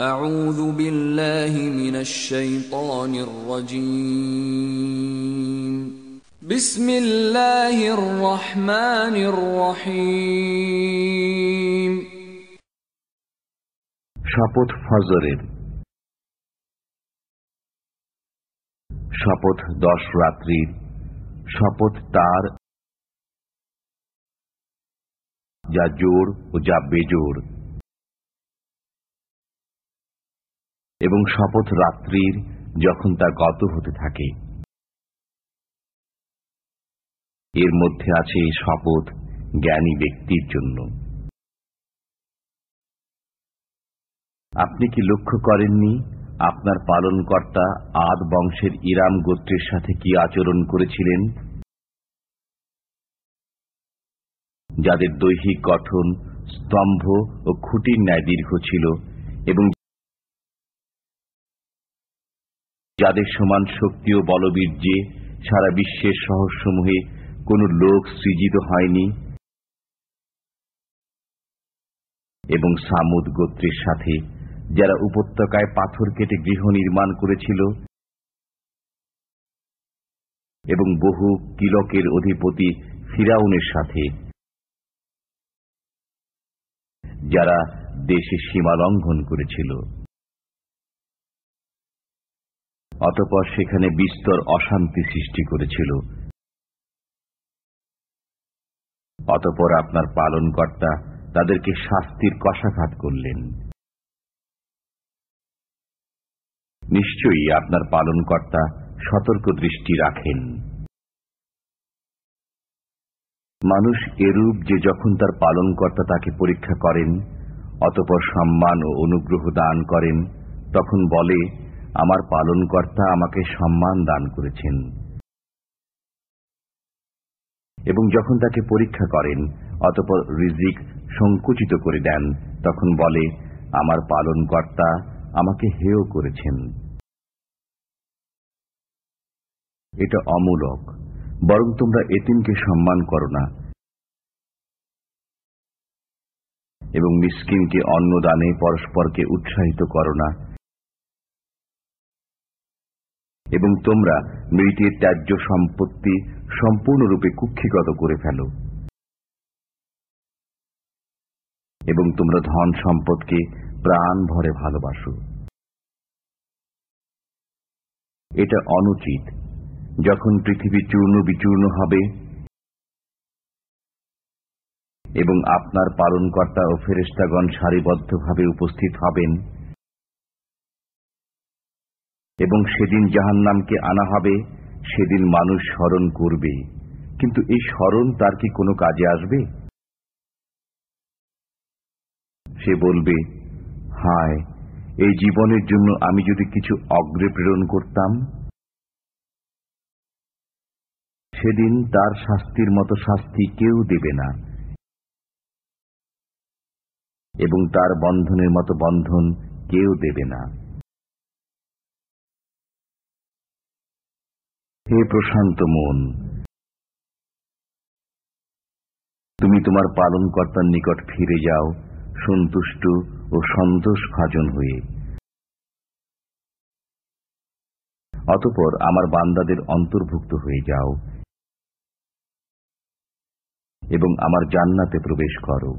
أعوذ بالله من الشيطان الرجيم بسم الله الرحمن الرحيم شابوت فزرين شابوت داش راترين شابوت تار جا جور و جا بجور এবং শপথ রাত্রির যখন তা গত হতে থাকে এর মধ্যে আছে শপথ জ্ঞানী ব্যক্তির জন্য আপনি কি লক্ষ্য করেননি আপনার পালনকর্তা আদ বংশের ইরাম গোত্রের সাথে কি আচরণ করেছিলেন যাদের দৈহিক গঠন স্তম্ভ ও খুঁটির ন্যায় দীর্ঘ ছিল এবং যাদের সমান শক্তি ও বলবীর্যে সারা বিশ্বের শহরসমূহে কোন লোক সৃজিত হয়নি এবং সামুদ গোত্রের সাথে যারা উপত্যকায় পাথর কেটে গৃহ নির্মাণ করেছিল এবং বহু কিলকের অধিপতি ফিরাউনের সাথে যারা দেশে সীমা লঙ্ঘন করেছিল অতপর সেখানে বিস্তর অশান্তি সৃষ্টি করেছিল অতপর আপনার পালনকর্তা তাদেরকে শাস্তির কষাঘাত করলেন নিশ্চয়ই আপনার পালনকর্তা সতর্ক দৃষ্টি রাখেন মানুষ এরূপ যে যখন তার পালনকর্তা তাকে পরীক্ষা করেন অতপর সম্মান ও অনুগ্রহ দান করেন তখন বলে আমার পালনকর্তা আমাকে সম্মান দান করেছেন এবং যখন তাকে পরীক্ষা করেন অতপর রিজিক সংকুচিত করে দেন তখন বলে আমার পালনকর্তা আমাকে হেয় করেছেন এটা অমূলক বরং তোমরা এতিমকে সম্মান করো না এবং মিসকিনকে অন্নদানে পরস্পরকে উৎসাহিত করো না এবং তোমরা মৃতের ত্যায্য সম্পত্তি সম্পূর্ণরূপে কুক্ষিগত করে ফেলো এবং তোমরা ধন সম্পদকে প্রাণ ভরে ভালোবাসো এটা অনুচিত যখন পৃথিবী চূর্ণ বিচূর্ণ হবে এবং আপনার পালনকর্তা ও ফেরেস্তাগণ সারিবদ্ধভাবে উপস্থিত হবেন এবং সেদিন নামকে আনা হবে সেদিন মানুষ স্মরণ করবে কিন্তু এই স্মরণ তার কি কোনো কাজে আসবে সে বলবে হায় এই জীবনের জন্য আমি যদি কিছু অগ্রে প্রেরণ করতাম সেদিন তার শাস্তির মতো শাস্তি কেউ দেবে না এবং তার বন্ধনের মতো বন্ধন কেউ দেবে না হে প্রশান্ত মন তুমি তোমার পালনকর্তার নিকট ফিরে যাও সন্তুষ্ট ও সন্তোষ ভাজন হয়ে অতপর আমার বান্দাদের অন্তর্ভুক্ত হয়ে যাও এবং আমার জান্নাতে প্রবেশ করো